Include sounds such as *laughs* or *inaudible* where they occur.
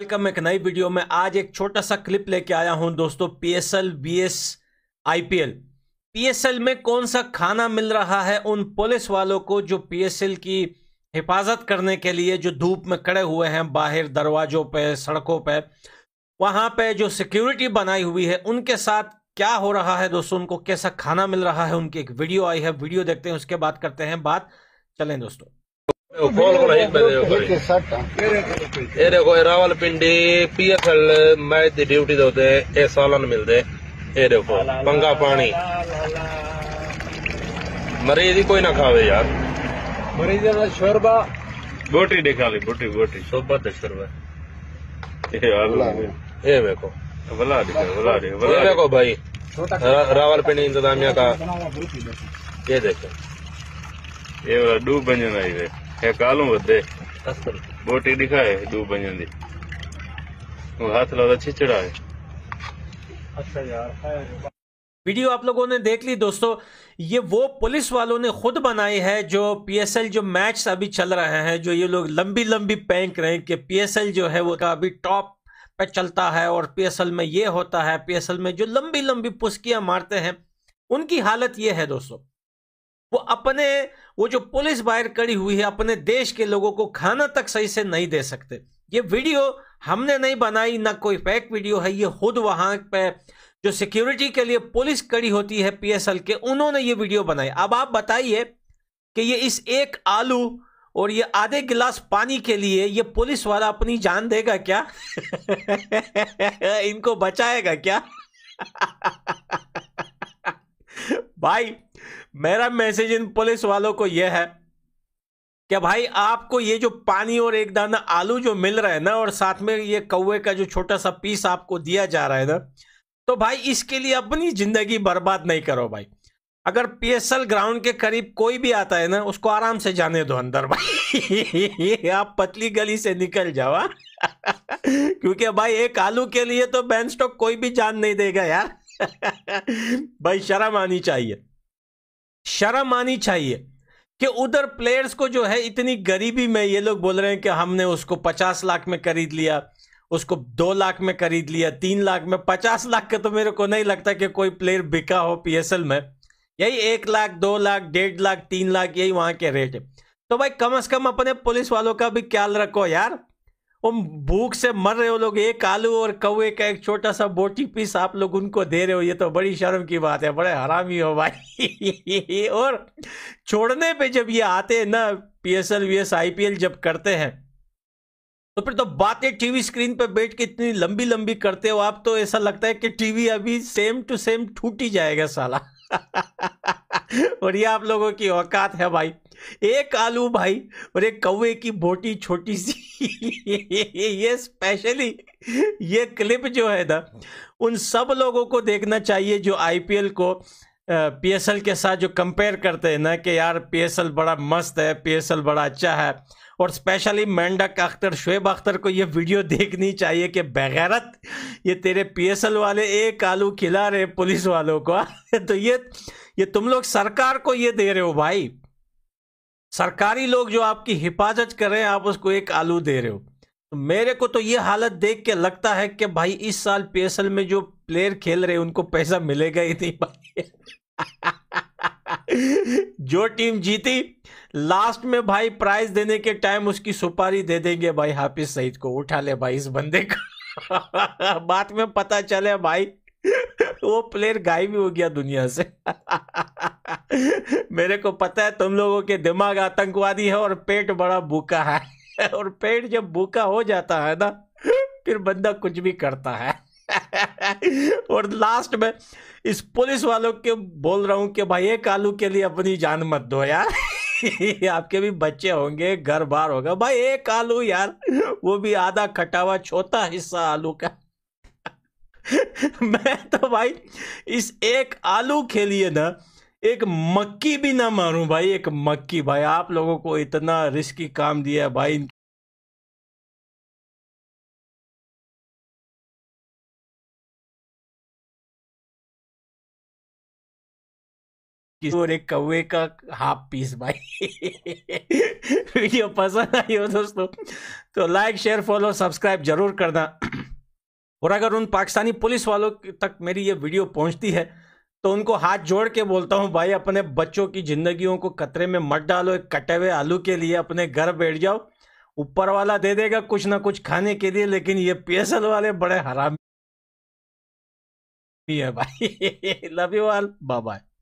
Welcome एक नई video में आज एक छोटा सा क्लिप लेके आया हूं दोस्तों P S L B S I P L P S L में कौन सा खाना मिल रहा है उन पुलिस वालों को जो पी एस एल की हिफाजत करने के लिए जो धूप में खड़े हुए हैं बाहर दरवाजों पे सड़कों पे वहां पे जो सिक्योरिटी बनाई हुई है उनके साथ क्या हो रहा है दोस्तों उनको कैसा खाना मिल रहा है उनकी एक वीडियो आई है वीडियो देखते हैं उसके बाद करते हैं बात चलें दोस्तों Rawal Rawalpindi P F L match की ड्यूटी सालन मिलते पंगा पानी मरीज कोई ना खावे यार मरीज शोरबा बोटी दिखा ली बोटी बोटी शोभा तो शोरबा देखो भला भला देखो इंतजामिया का ये देखो ये वाला डूब बन जाना હે કાલું વધે બોટી દેખાય ડૂબ બની હું हाथ लाता छिचड़ा है वीडियो आप लोगों ने देख ली दोस्तों ये वो पुलिस वालों ने खुद बनाई है जो पीएसएल जो मैच अभी चल रहे हैं जो ये लोग लंबी लंबी पैंक रहे हैं कि पीएसएल जो है वो का अभी टॉप पे चलता है और पीएसएल में ये होता है पीएसएल में जो लंबी लंबी पुस्कियां मारते हैं उनकी हालत ये है दोस्तों वो अपने वो जो पुलिस बाहर कड़ी हुई है अपने देश के लोगों को खाना तक सही से नहीं दे सकते ये वीडियो हमने नहीं बनाई ना कोई फेक वीडियो है ये खुद वहां पे जो सिक्योरिटी के लिए पुलिस कड़ी होती है पीएसएल के उन्होंने ये वीडियो बनाई अब आप बताइए कि ये इस एक आलू और ये आधे गिलास पानी के लिए ये पुलिस वाला अपनी जान देगा क्या *laughs* इनको बचाएगा क्या *laughs* भाई मेरा मैसेज इन पुलिस वालों को यह है कि भाई आपको ये जो पानी और एक दाना आलू जो मिल रहा है ना और साथ में ये कौए का जो छोटा सा पीस आपको दिया जा रहा है ना तो भाई इसके लिए अपनी जिंदगी बर्बाद नहीं करो भाई अगर पीएसएल ग्राउंड के करीब कोई भी आता है ना उसको आराम से जाने दो अंदर भाई *laughs* आप पतली गली से निकल जाओ हाँ। *laughs* क्योंकि भाई एक आलू के लिए तो बैन स्टॉक कोई भी जान नहीं देगा यार *laughs* भाई शर्म आनी चाहिए शर्म आनी चाहिए कि उधर प्लेयर्स को जो है इतनी गरीबी में ये लोग बोल रहे हैं कि हमने उसको पचास लाख में खरीद लिया उसको दो लाख में खरीद लिया तीन लाख में पचास लाख का तो मेरे को नहीं लगता कि कोई प्लेयर बिका हो पीएसएल में यही एक लाख दो लाख डेढ़ लाख तीन लाख यही वहां के रेट है तो भाई कम अज कम अपने पुलिस वालों का भी ख्याल रखो यार तुम भूख से मर रहे हो लोग एक आलू और कौए का एक छोटा सा बोटी पीस आप लोग उनको दे रहे हो ये तो बड़ी शर्म की बात है बड़े हरामी हो भाई *laughs* और छोड़ने पे जब ये आते हैं ना पीएसएल वीएस आईपीएल जब करते हैं तो फिर तो बातें टीवी स्क्रीन पर बैठ के इतनी लंबी लंबी करते हो आप तो ऐसा लगता है कि टीवी अभी सेम टू सेम टूट ही जाएगा साला *laughs* और ये आप लोगों की औकात है भाई एक आलू भाई और एक कौवे की बोटी छोटी सी ये, स्पेशली ये क्लिप जो है ना उन सब लोगों को देखना चाहिए जो आईपीएल को पीएसएल के साथ जो कंपेयर करते हैं ना कि यार पीएसएल बड़ा मस्त है पीएसएल बड़ा अच्छा है और स्पेशली मेंढक अख्तर शुएब अख्तर को ये वीडियो देखनी चाहिए कि बगैरत ये तेरे पीएसएल वाले एक आलू खिला रहे पुलिस वालों को *laughs* तो ये ये तुम लोग सरकार को ये दे रहे हो भाई सरकारी लोग जो आपकी हिफाजत कर रहे हैं आप उसको एक आलू दे रहे हो तो मेरे को तो ये हालत देख के लगता है कि भाई इस साल पीएसएल में जो प्लेयर खेल रहे उनको पैसा मिलेगा ही नहीं भाई *laughs* जो टीम जीती लास्ट में भाई प्राइज देने के टाइम उसकी सुपारी दे देंगे भाई हाफिज सईद को उठा ले भाई इस बंदे को *laughs* बाद में पता चले भाई *laughs* वो प्लेयर गायब ही हो गया दुनिया से मेरे को पता है तुम लोगों के दिमाग आतंकवादी है और पेट बड़ा भूखा है और पेट जब भूखा हो जाता है ना फिर बंदा कुछ भी करता है और लास्ट में इस पुलिस वालों के बोल रहा हूं कि भाई एक आलू के लिए अपनी जान मत दो यार आपके भी बच्चे होंगे घर बार होगा भाई एक आलू यार वो भी आधा खटावा छोटा हिस्सा आलू का मैं तो भाई इस एक आलू के लिए ना एक मक्की भी ना मारूं भाई एक मक्की भाई आप लोगों को इतना रिस्की काम दिया भाई और एक कौवे का हाफ पीस भाई *laughs* वीडियो पसंद आई हो दोस्तों तो लाइक शेयर फॉलो सब्सक्राइब जरूर करना और अगर उन पाकिस्तानी पुलिस वालों तक मेरी ये वीडियो पहुंचती है तो उनको हाथ जोड़ के बोलता हूँ भाई अपने बच्चों की जिंदगियों को कतरे में मत डालो एक कटे हुए आलू के लिए अपने घर बैठ जाओ ऊपर वाला दे देगा कुछ ना कुछ खाने के लिए लेकिन ये पीएसएल वाले बड़े हरामी है भाई love you all bye bye